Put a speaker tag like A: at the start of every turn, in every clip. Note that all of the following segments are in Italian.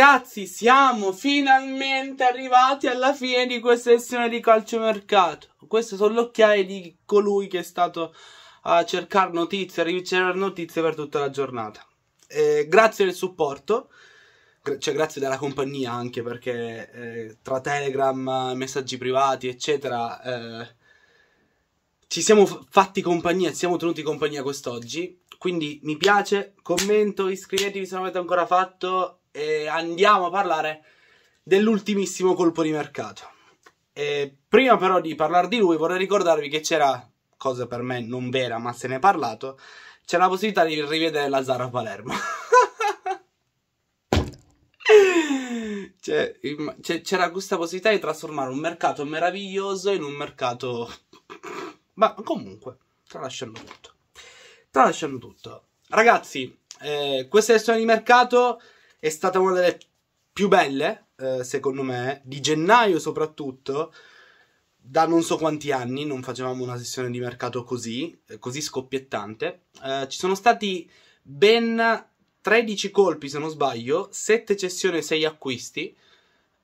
A: Ragazzi, siamo finalmente arrivati alla fine di questa sessione di calciomercato. Queste sono le occhiaie di colui che è stato a cercare notizie, a ricevere notizie per tutta la giornata. Eh, grazie del supporto, cioè grazie della compagnia anche perché eh, tra Telegram, messaggi privati, eccetera, eh, ci siamo fatti compagnia, ci siamo tenuti compagnia quest'oggi. Quindi mi piace, commento, iscrivetevi se non avete ancora fatto e andiamo a parlare dell'ultimissimo colpo di mercato. E prima però di parlare di lui vorrei ricordarvi che c'era, cosa per me non vera ma se ne è parlato, c'era la possibilità di rivedere la Zara Palermo. c'era questa possibilità di trasformare un mercato meraviglioso in un mercato... Ma comunque, tralasciando tutto. Tralasciando tutto. Ragazzi, eh, queste lezioni di mercato è stata una delle più belle, eh, secondo me, di gennaio soprattutto, da non so quanti anni, non facevamo una sessione di mercato così, eh, così scoppiettante. Eh, ci sono stati ben 13 colpi, se non sbaglio, 7 cessioni e 6 acquisti.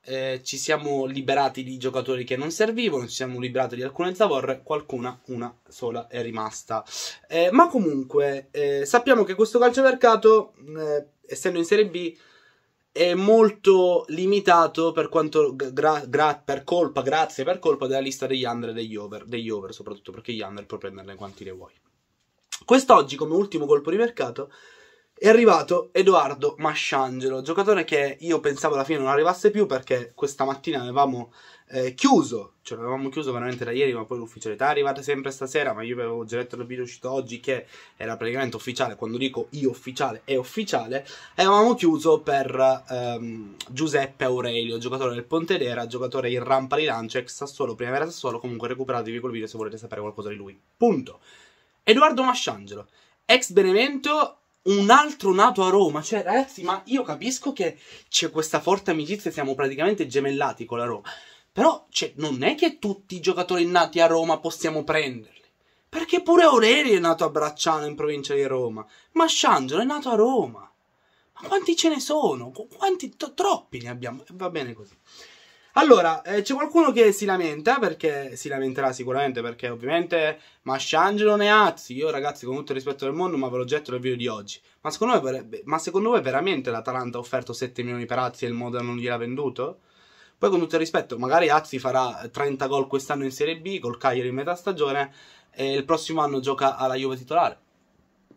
A: Eh, ci siamo liberati di giocatori che non servivano, ci siamo liberati di alcune zavorre, qualcuna, una sola è rimasta. Eh, ma comunque, eh, sappiamo che questo calciomercato, eh, essendo in Serie B, è molto limitato per, quanto gra- gra- per colpa, grazie per colpa della lista degli under e degli over, degli over soprattutto perché gli under puoi prenderne quanti ne vuoi. Quest'oggi come ultimo colpo di mercato è arrivato Edoardo Masciangelo, giocatore che io pensavo alla fine non arrivasse più perché questa mattina avevamo eh, chiuso, cioè l'avevamo chiuso veramente da ieri, ma poi l'ufficialità è arrivata sempre stasera, ma io avevo già letto il video uscito oggi che era praticamente ufficiale, quando dico io ufficiale è ufficiale, avevamo chiuso per ehm, Giuseppe Aurelio, giocatore del Pontedera, giocatore in rampa di lancio, ex Sassuolo, primavera Sassuolo, comunque recuperatevi col video se volete sapere qualcosa di lui. Punto. Edoardo Masciangelo, ex Benevento un altro nato a Roma. Cioè, ragazzi, ma io capisco che c'è questa forte amicizia, siamo praticamente gemellati con la Roma. Però cioè, non è che tutti i giocatori nati a Roma possiamo prenderli. Perché pure Aurelio è nato a Bracciano in provincia di Roma. Ma Shangelo è nato a Roma. Ma quanti ce ne sono? Quanti? Troppi ne abbiamo. va bene così. Allora, eh, c'è qualcuno che si lamenta, perché si lamenterà sicuramente, perché ovviamente Masciangelo azzi, io ragazzi con tutto il rispetto del mondo, ma ve l'ho detto nel video di oggi, ma secondo, voi, ma secondo voi veramente l'Atalanta ha offerto 7 milioni per Azzi e il Modena non gliel'ha venduto? Poi con tutto il rispetto, magari Azzi farà 30 gol quest'anno in Serie B, col Cagliari in metà stagione, e il prossimo anno gioca alla Juve titolare,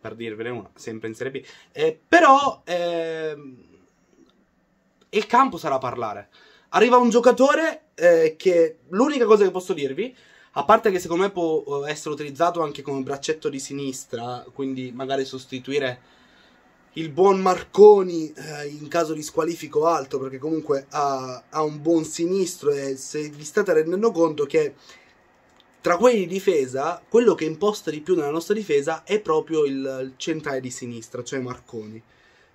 A: per dirvene una, sempre in Serie B. Eh, però... Eh, il campo sarà parlare. Arriva un giocatore eh, che l'unica cosa che posso dirvi, a parte che secondo me può eh, essere utilizzato anche come braccetto di sinistra, quindi magari sostituire il buon Marconi eh, in caso di squalifico alto, perché comunque ha, ha, un buon sinistro e se vi state rendendo conto che tra quelli di difesa, quello che imposta di più nella nostra difesa è proprio il, il centrale di sinistra, cioè Marconi.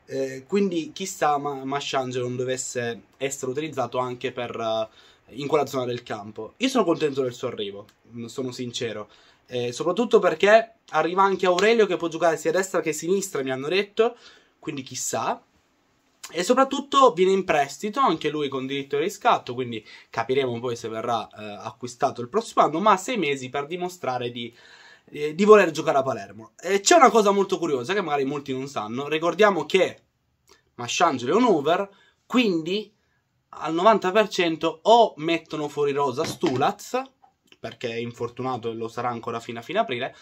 A: Eh, quindi chissà ma Masciangelo non dovesse essere utilizzato anche per, uh, in quella zona del campo. Io sono contento del suo arrivo, mm, sono sincero. Eh, soprattutto perché arriva anche Aurelio che può giocare sia a destra che a sinistra, mi hanno detto. Quindi chissà. E soprattutto viene in prestito anche lui con diritto di riscatto, quindi capiremo poi se verrà eh, acquistato il prossimo anno, ma ha sei mesi per dimostrare di eh, di voler giocare a Palermo. E c'è una cosa molto curiosa che magari molti non sanno. Ricordiamo che Masciangelo è un over, quindi al 90% o mettono fuori rosa Stulaz, perché è infortunato e lo sarà ancora fino a fine aprile,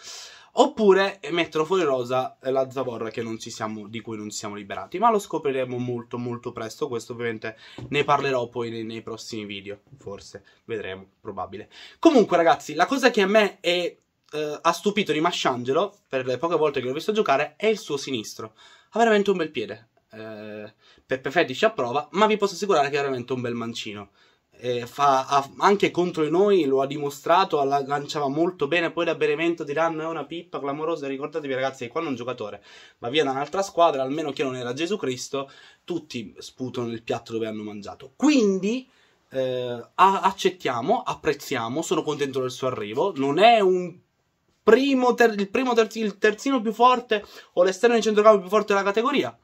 A: oppure mettono fuori rosa la Zavorra siamo, di cui non ci siamo liberati. Ma lo scopriremo molto molto presto, questo ovviamente ne parlerò poi nei, nei prossimi video, forse, vedremo, probabile. Comunque ragazzi, la cosa che a me è eh, ha stupito di Masciangelo, per le poche volte che l'ho visto giocare, è il suo sinistro. Ha veramente un bel piede. Eh, Peppe Feddi ci approva, ma vi posso assicurare che è veramente un bel mancino. Eh, fa, ha, anche contro di noi lo ha dimostrato, la lanciava molto bene, poi da Benevento diranno è una pippa clamorosa, ricordatevi ragazzi che quando è un giocatore va via da un'altra squadra, almeno che non era Gesù Cristo, tutti sputano nel piatto dove hanno mangiato. Quindi eh, accettiamo, apprezziamo, sono contento del suo arrivo, non è un primo, ter il primo terz il terzino più forte o l'esterno di centrocampo più forte della categoria.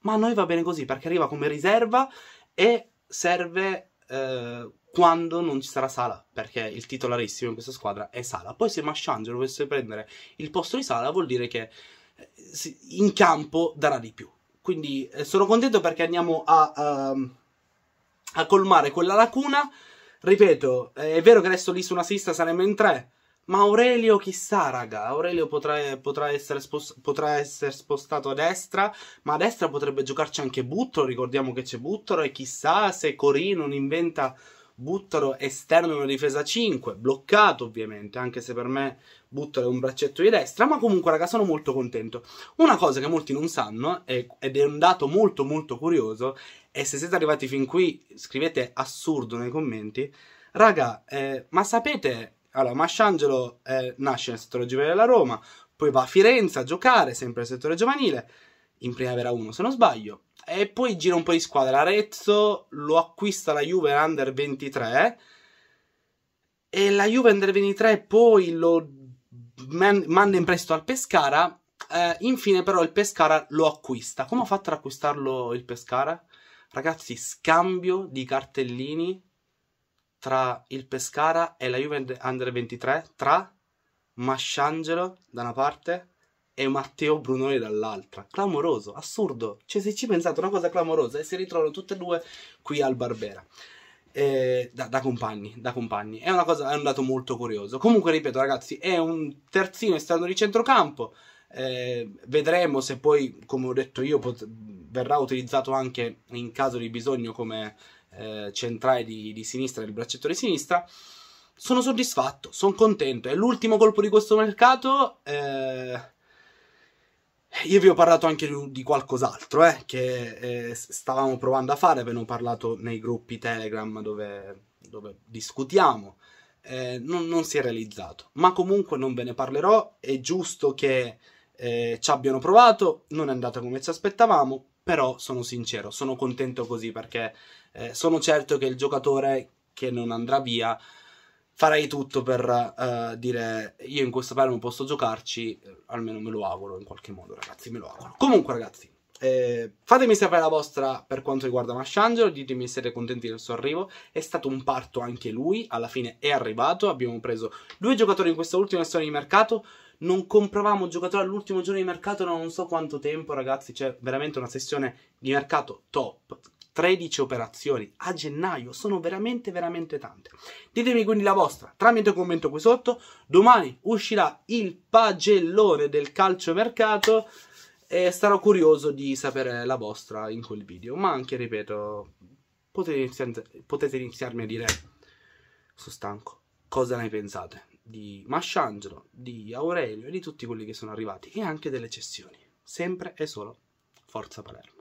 A: Ma a noi va bene così perché arriva come riserva e serve eh, quando non ci sarà Sala, perché il titolarissimo in questa squadra è Sala. Poi se Masciangelo volesse prendere il posto di Sala vuol dire che eh, in campo darà di più. Quindi eh, sono contento perché andiamo a, a, ehm, a colmare quella lacuna. Ripeto, eh, è vero che adesso lì su una sista saremmo in tre, ma Aurelio chissà, raga, Aurelio potrà, potrà, essere spost- potrà, essere spostato a destra, ma a destra potrebbe giocarci anche Buttaro, ricordiamo che c'è Buttaro e chissà se Corì non inventa Buttaro esterno in una difesa 5, bloccato ovviamente, anche se per me Buttaro è un braccetto di destra, ma comunque raga sono molto contento. Una cosa che molti non sanno, ed è un dato molto molto curioso, e se siete arrivati fin qui scrivete assurdo nei commenti, raga, eh, ma sapete allora, Masciangelo eh, nasce nel settore giovanile della Roma, poi va a Firenze a giocare, sempre nel settore giovanile, in primavera 1 se non sbaglio, e poi gira un po' di squadra. Arezzo lo acquista la Juve Under 23 e la Juve Under 23 poi lo man- manda in prestito al Pescara. Eh, infine però il Pescara lo acquista. Come ha fatto ad acquistarlo il Pescara? Ragazzi, scambio di cartellini tra il Pescara e la Juve Under 23 tra Masciangelo da una parte e Matteo Brunoni dall'altra. Clamoroso, assurdo. Cioè, se ci pensate, una cosa clamorosa e si ritrovano tutte e due qui al Barbera. Eh, da, da, compagni, da compagni. È, cosa, è un dato molto curioso. Comunque, ripeto, ragazzi, è un terzino esterno di centrocampo. Eh, vedremo se poi, come ho detto io, pot- verrà utilizzato anche in caso di bisogno come eh, centrale di, di sinistra, del braccettore di sinistra, sono soddisfatto, sono contento. È l'ultimo colpo di questo mercato. Eh, io vi ho parlato anche di qualcos'altro eh, che eh, stavamo provando a fare, ve ne ho parlato nei gruppi Telegram dove, dove discutiamo. Eh, non, non, si è realizzato, ma comunque non ve ne parlerò. È giusto che eh, ci abbiano provato, non è andata come ci aspettavamo, però sono sincero, sono contento così perché eh, sono certo che il giocatore che non andrà via farei tutto per eh, dire io in questa Palermo posso giocarci, eh, almeno me lo auguro in qualche modo ragazzi, me lo auguro. Comunque ragazzi, eh, fatemi sapere la vostra per quanto riguarda Masciangelo, ditemi se siete contenti del suo arrivo, è stato un parto anche lui, alla fine è arrivato, abbiamo preso due giocatori in questa ultima storia di mercato, non compravamo un giocatore all'ultimo giorno di mercato da non so quanto tempo, ragazzi. C'è cioè, veramente una sessione di mercato top. 13 operazioni a gennaio sono veramente veramente tante ditemi quindi la vostra tramite un commento qui sotto domani uscirà il pagellone del calciomercato e sarò curioso di sapere la vostra in quel video ma anche ripeto potete, iniziare, potete iniziarmi a dire sono stanco cosa ne pensate di Masciangelo, di Aurelio e di tutti quelli che sono arrivati e anche delle cessioni. Sempre e solo Forza Palermo.